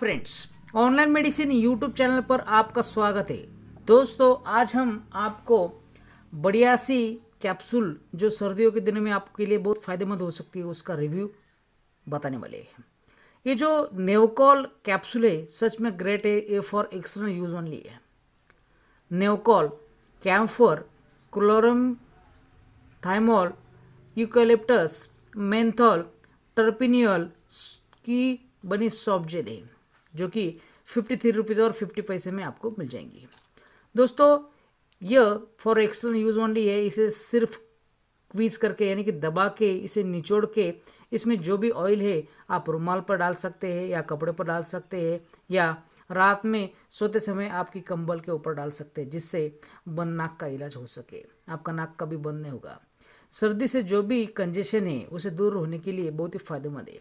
friends online medicine YouTube channel पर आपका स्वागत है दोस्तों आज हम आपको बढ़िया सी कैप्सूल जो सर्दियों के दिनों में आपके लिए बहुत फ़ायदेमंद हो सकती है उसका रिव्यू बताने वाले हैं ये जो नेवकॉल कैप्सूल है सच में ग्रेट है ए फॉर एक्सटर्नल यूज ओनली है नेवकॉल कैम्फर क्लोरम थाइमोल यूकेलिप्टस मेंथॉल टर्पिनियल की बनी सॉफ्ट जेल है जो कि फिफ्टी थ्री रुपीज़ और फिफ्टी पैसे में आपको मिल जाएंगी दोस्तों यह फॉर एक्सटर्नल यूज़ ओनली है इसे सिर्फ क्वीज करके यानी कि दबा के इसे निचोड़ के इसमें जो भी ऑयल है आप रुमाल पर डाल सकते हैं या कपड़े पर डाल सकते हैं या रात में सोते समय आपकी कंबल के ऊपर डाल सकते हैं जिससे बंद नाक का इलाज हो सके आपका नाक कभी बंद नहीं होगा सर्दी से जो भी कंजेशन है उसे दूर होने के लिए बहुत ही फायदेमंद है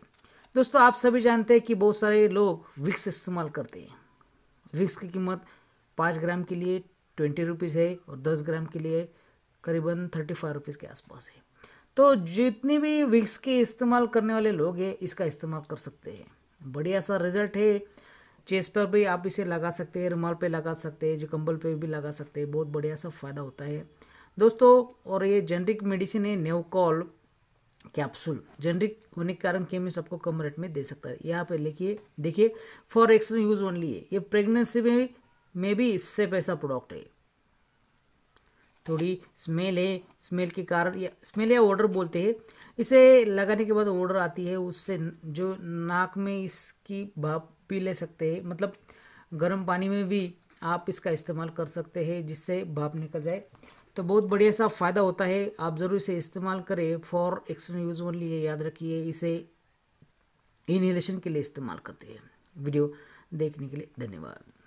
दोस्तों आप सभी जानते हैं कि बहुत सारे लोग विक्स इस्तेमाल करते हैं विक्स की कीमत पाँच ग्राम के लिए ट्वेंटी रुपीज़ है और दस ग्राम के लिए करीबन थर्टी फाइव रुपीज़ के आसपास है तो जितनी भी विक्स के इस्तेमाल करने वाले लोग हैं इसका इस्तेमाल कर सकते हैं बढ़िया सा रिजल्ट है चेस पर भी आप इसे लगा सकते हैं रुमाल पे लगा सकते हैं जो कंबल पे भी लगा सकते हैं बहुत बढ़िया सा फ़ायदा होता है दोस्तों और ये जेनरिक मेडिसिन है नेवकॉल कैप्सूल जेनरिक होने के कारण केमिस्ट आपको कम रेट में दे सकता है यहाँ पे लिखिए देखिए फॉर एक्शन यूज ओनली है ये प्रेगनेंसी में में भी इससे पैसा प्रोडक्ट है थोड़ी स्मेल है स्मेल के कारण या स्मेल या ऑर्डर बोलते हैं इसे लगाने के बाद ऑर्डर आती है उससे जो नाक में इसकी भाप भी ले सकते हैं मतलब गर्म पानी में भी आप इसका इस्तेमाल कर सकते हैं जिससे भाप निकल जाए तो बहुत बढ़िया सा फ़ायदा होता है आप ज़रूर इसे इस्तेमाल करें फॉर एक्सटर्नल यूज़ ओनली याद रखिए इसे इनहेलेशन के लिए इस्तेमाल करते हैं वीडियो देखने के लिए धन्यवाद